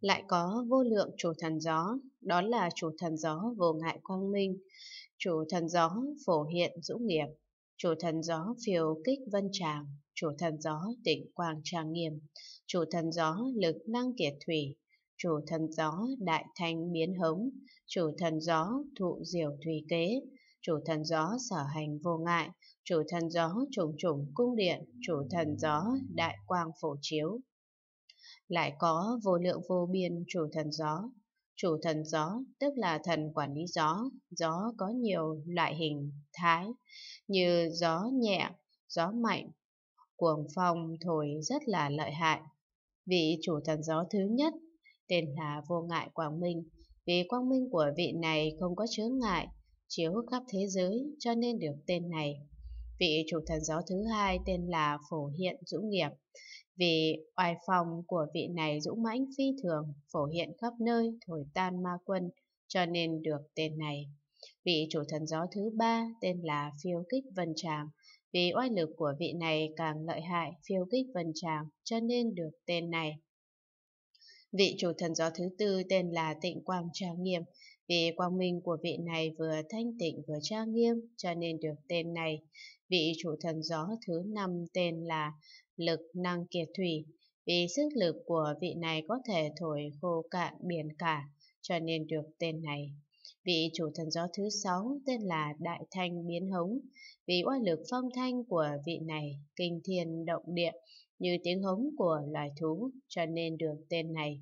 lại có vô lượng chủ thần gió, đó là chủ thần gió vô ngại quang minh, chủ thần gió phổ hiện dũng nghiệp, chủ thần gió phiêu kích vân tràng, chủ thần gió tỉnh quang trang nghiêm, chủ thần gió lực năng kiệt thủy, chủ thần gió đại thanh biến hống, chủ thần gió thụ diệu thủy kế, chủ thần gió sở hành vô ngại, chủ thần gió trùng trùng cung điện, chủ thần gió đại quang phổ chiếu lại có vô lượng vô biên chủ thần gió. Chủ thần gió tức là thần quản lý gió, gió có nhiều loại hình, thái, như gió nhẹ, gió mạnh, cuồng phong thổi rất là lợi hại. Vị chủ thần gió thứ nhất tên là Vô Ngại Quang Minh, vì quang minh của vị này không có chướng ngại, chiếu khắp thế giới cho nên được tên này. Vị chủ thần gió thứ hai tên là Phổ Hiện Dũng Nghiệp, vì oai phong của vị này dũng mãnh phi thường, phổ hiện khắp nơi, thổi tan ma quân, cho nên được tên này. Vị chủ thần gió thứ ba tên là Phiêu Kích Vân Tràng. Vì oai lực của vị này càng lợi hại Phiêu Kích Vân Tràng, cho nên được tên này. Vị chủ thần gió thứ tư tên là Tịnh Quang Trang Nghiêm. Vì quang minh của vị này vừa thanh tịnh vừa trang nghiêm, cho nên được tên này. Vị chủ thần gió thứ năm tên là lực năng kiệt thủy, vì sức lực của vị này có thể thổi khô cạn biển cả, cho nên được tên này. Vị chủ thần gió thứ sáu tên là Đại Thanh Biến Hống, vì oai lực phong thanh của vị này kinh thiên động địa như tiếng hống của loài thú, cho nên được tên này.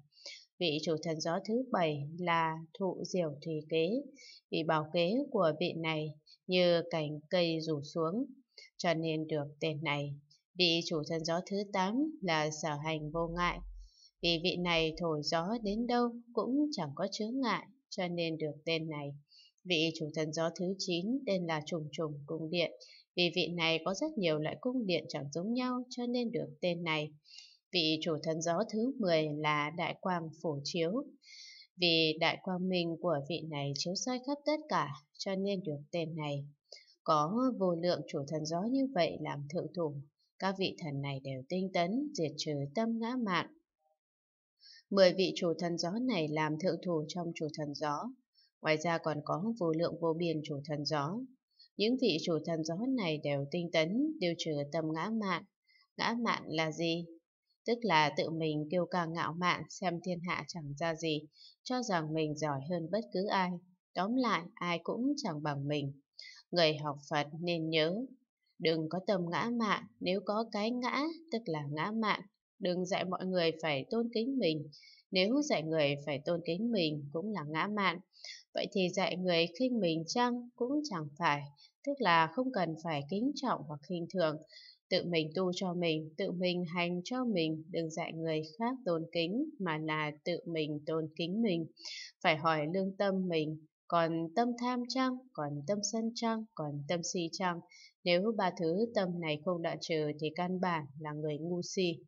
Vị chủ thần gió thứ bảy là Thụ diệu Thủy Kế, vì bảo kế của vị này như cành cây rủ xuống, cho nên được tên này vị chủ thần gió thứ 8 là sở hành vô ngại. Vì vị này thổi gió đến đâu cũng chẳng có chướng ngại, cho nên được tên này. Vị chủ thần gió thứ 9 tên là trùng trùng cung điện. Vì vị này có rất nhiều loại cung điện chẳng giống nhau cho nên được tên này. Vị chủ thần gió thứ 10 là đại quang phổ chiếu. Vì đại quang minh của vị này chiếu soi khắp tất cả cho nên được tên này. Có vô lượng chủ thần gió như vậy làm thượng thủ các vị thần này đều tinh tấn, diệt trừ tâm ngã mạn. Mười vị chủ thần gió này làm thượng thủ trong chủ thần gió. Ngoài ra còn có vô lượng vô biên chủ thần gió. Những vị chủ thần gió này đều tinh tấn, điều trừ tâm ngã mạn. Ngã mạn là gì? Tức là tự mình kiêu ca ngạo mạn, xem thiên hạ chẳng ra gì, cho rằng mình giỏi hơn bất cứ ai. Tóm lại, ai cũng chẳng bằng mình. Người học Phật nên nhớ, Đừng có tầm ngã mạn, nếu có cái ngã, tức là ngã mạn. Đừng dạy mọi người phải tôn kính mình, nếu dạy người phải tôn kính mình cũng là ngã mạn. Vậy thì dạy người khinh mình chăng cũng chẳng phải, tức là không cần phải kính trọng hoặc khinh thường. Tự mình tu cho mình, tự mình hành cho mình, đừng dạy người khác tôn kính mà là tự mình tôn kính mình. Phải hỏi lương tâm mình, còn tâm tham chăng, còn tâm sân chăng, còn tâm si chăng. Nếu ba thứ tâm này không đoạn trừ thì căn bản là người ngu si.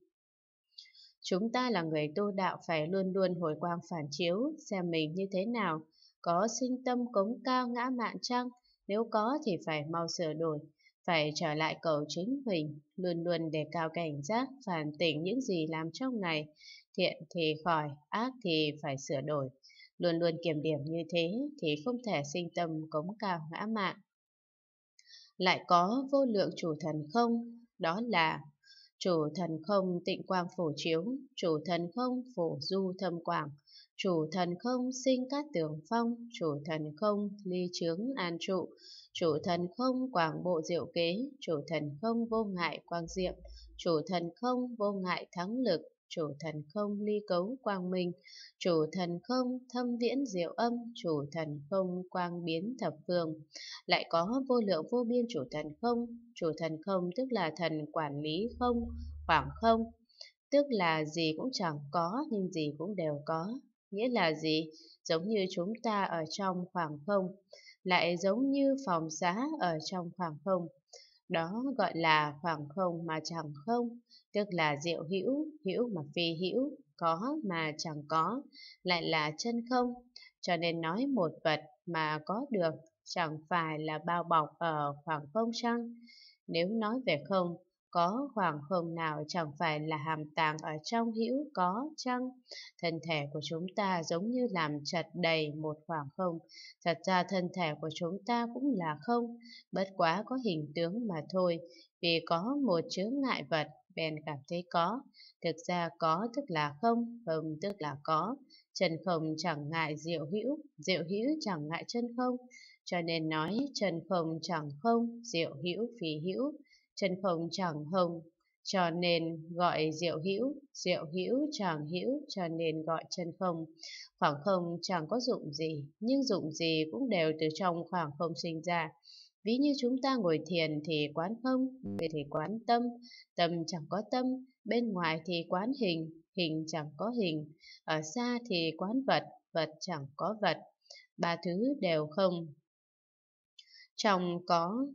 Chúng ta là người tu đạo phải luôn luôn hồi quang phản chiếu, xem mình như thế nào, có sinh tâm cống cao ngã mạn chăng, nếu có thì phải mau sửa đổi, phải trở lại cầu chính mình, luôn luôn đề cao cảnh giác, phản tỉnh những gì làm trong này, thiện thì khỏi, ác thì phải sửa đổi. Luôn luôn kiểm điểm như thế thì không thể sinh tâm cống cao ngã mạn lại có vô lượng chủ thần không, đó là chủ thần không tịnh quang phổ chiếu, chủ thần không phổ du thâm quảng, chủ thần không sinh các tường phong, chủ thần không ly chướng an trụ, chủ thần không quảng bộ diệu kế, chủ thần không vô ngại quang diệm, chủ thần không vô ngại thắng lực, chủ thần không ly cấu quang minh, chủ thần không thâm viễn diệu âm, chủ thần không quang biến thập phương. Lại có vô lượng vô biên chủ thần không, chủ thần không tức là thần quản lý không, khoảng không, tức là gì cũng chẳng có nhưng gì cũng đều có. Nghĩa là gì? Giống như chúng ta ở trong khoảng không, lại giống như phòng xá ở trong khoảng không. Đó gọi là khoảng không mà chẳng không, tức là diệu hữu, hữu mà phi hữu, có mà chẳng có, lại là chân không. Cho nên nói một vật mà có được chẳng phải là bao bọc ở khoảng không chăng? Nếu nói về không có khoảng không nào chẳng phải là hàm tàng ở trong hữu có chăng? Thân thể của chúng ta giống như làm chật đầy một khoảng không. Thật ra thân thể của chúng ta cũng là không, bất quá có hình tướng mà thôi, vì có một chướng ngại vật bèn cảm thấy có. Thực ra có tức là không, không tức là có. Chân không chẳng ngại diệu hữu, diệu hữu chẳng ngại chân không. Cho nên nói chân không chẳng không, diệu hữu phi hữu chân không chẳng hông, cho nên gọi diệu hữu, diệu hữu chẳng hữu, cho nên gọi chân không. Khoảng không chẳng có dụng gì, nhưng dụng gì cũng đều từ trong khoảng không sinh ra. Ví như chúng ta ngồi thiền thì quán không, thì quán tâm, tâm chẳng có tâm, bên ngoài thì quán hình, hình chẳng có hình, ở xa thì quán vật, vật chẳng có vật, ba thứ đều không. Trong có